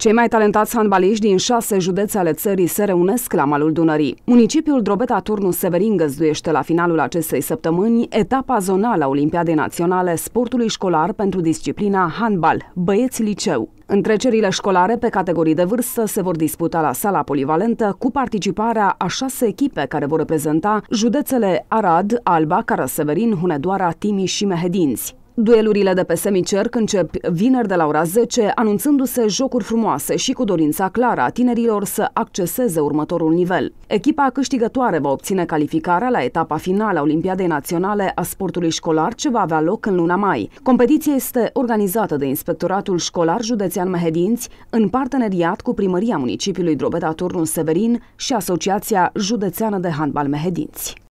Cei mai talentați handbaliști din șase județe ale țării se reunesc la malul Dunării. Municipiul Drobeta Turnu Severin găzduiește la finalul acestei săptămâni etapa zonală a Olimpiadei Naționale Sportului Școlar pentru disciplina handbal, băieți liceu. Întrecerile școlare pe categorii de vârstă se vor disputa la sala polivalentă cu participarea a șase echipe care vor reprezenta județele Arad, Alba, Caraseverin, Hunedoara, Timiș și Mehedinți. Duelurile de pe semicerc încep vineri de la ora 10, anunțându-se jocuri frumoase și cu dorința clară a tinerilor să acceseze următorul nivel. Echipa câștigătoare va obține calificarea la etapa finală a Olimpiadei Naționale a Sportului Școlar, ce va avea loc în luna mai. Competiția este organizată de Inspectoratul Școlar Județean Mehedinți, în parteneriat cu Primăria Municipiului Drobeta Turnul Severin și Asociația Județeană de Handbal Mehedinți.